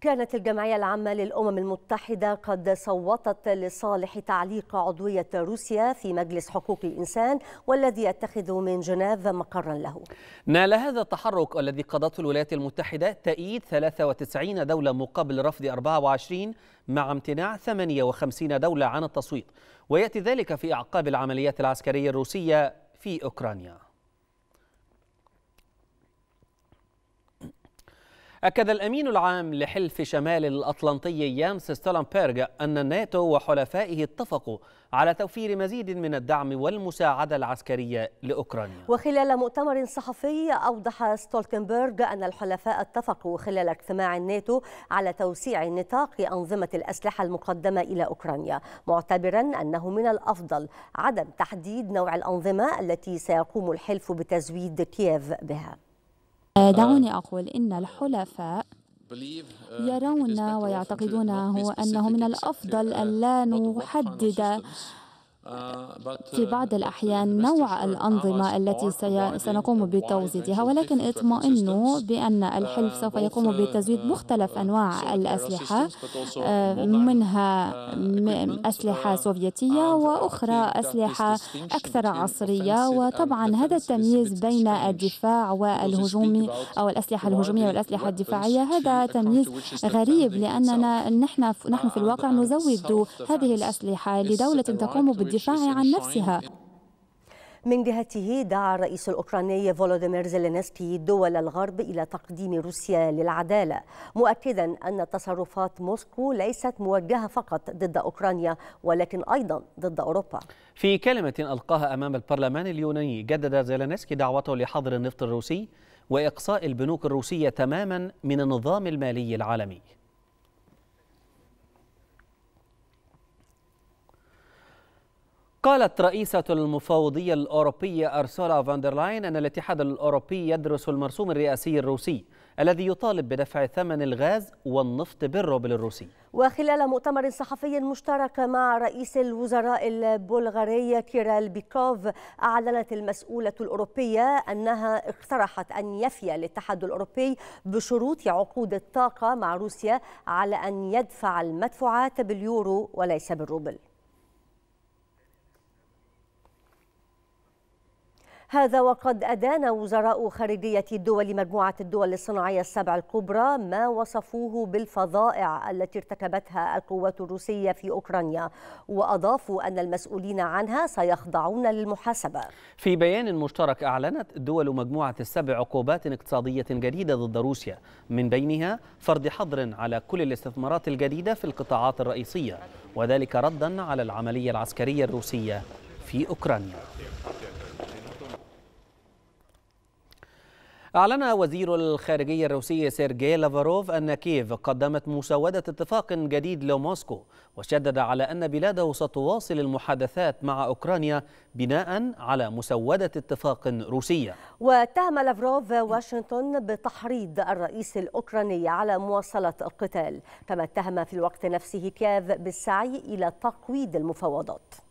كانت الجمعية العامة للأمم المتحدة قد صوتت لصالح تعليق عضوية روسيا في مجلس حقوق الإنسان والذي يتخذ من جنيف مقرا له نال هذا التحرك الذي قضته الولايات المتحدة تأييد 93 دولة مقابل رفض 24 مع امتناع 58 دولة عن التصويت ويأتي ذلك في أعقاب العمليات العسكرية الروسية في أوكرانيا أكد الأمين العام لحلف شمال الأطلنطي يانس ستولنبرغ أن الناتو وحلفائه اتفقوا على توفير مزيد من الدعم والمساعدة العسكرية لأوكرانيا وخلال مؤتمر صحفي أوضح ستولتنبرغ أن الحلفاء اتفقوا خلال اجتماع الناتو على توسيع نطاق أنظمة الأسلحة المقدمة إلى أوكرانيا معتبرا أنه من الأفضل عدم تحديد نوع الأنظمة التي سيقوم الحلف بتزويد كييف بها آه، آه، دعوني أقول إن الحلفاء uh, يرون ويعتقدون أنه من الأفضل uh, أن لا نحدد في بعض الأحيان نوع الأنظمة التي سنقوم بتوزيعها ولكن اطمئنوا بأن الحلف سوف يقوم بتزويد مختلف أنواع الأسلحة آه، منها أسلحة سوفيتية وأخرى أسلحة أكثر عصرية وطبعا هذا التمييز بين الدفاع والهجوم أو الأسلحة الهجومية والأسلحة الدفاعية هذا تمييز غريب لأننا نحن نحن في الواقع نزود هذه الأسلحة لدولة تقوم بالدفاع للدفاع عن نفسها من جهته دعا الرئيس الأوكراني فولوديمير زيلينسكي دول الغرب إلى تقديم روسيا للعدالة مؤكدا أن تصرفات موسكو ليست موجهة فقط ضد أوكرانيا ولكن أيضا ضد أوروبا في كلمة ألقاها أمام البرلمان اليوناني جدد زيلينسكي دعوته لحظر النفط الروسي وإقصاء البنوك الروسية تماما من النظام المالي العالمي قالت رئيسة المفوضية الأوروبية أرسولا فاندرلاين أن الاتحاد الأوروبي يدرس المرسوم الرئاسي الروسي الذي يطالب بدفع ثمن الغاز والنفط بالروبل الروسي وخلال مؤتمر صحفي مشترك مع رئيس الوزراء البلغاري كيرال بيكوف أعلنت المسؤولة الأوروبية أنها اقترحت أن يفي الاتحاد الأوروبي بشروط عقود الطاقة مع روسيا على أن يدفع المدفوعات باليورو وليس بالروبل هذا وقد أدان وزراء خارجية الدول مجموعة الدول الصناعية السبع الكبرى ما وصفوه بالفظائع التي ارتكبتها القوات الروسية في أوكرانيا وأضافوا أن المسؤولين عنها سيخضعون للمحاسبة في بيان مشترك أعلنت دول مجموعة السبع عقوبات اقتصادية جديدة ضد روسيا من بينها فرض حظر على كل الاستثمارات الجديدة في القطاعات الرئيسية وذلك ردا على العملية العسكرية الروسية في أوكرانيا أعلن وزير الخارجية الروسي سيرجي لافاروف أن كييف قدمت مسودة اتفاق جديد لموسكو وشدد على أن بلاده ستواصل المحادثات مع أوكرانيا بناء على مسودة اتفاق روسية واتهم لافروف واشنطن بتحريض الرئيس الأوكراني على مواصلة القتال كما اتهم في الوقت نفسه كييف بالسعي إلى تقويض المفاوضات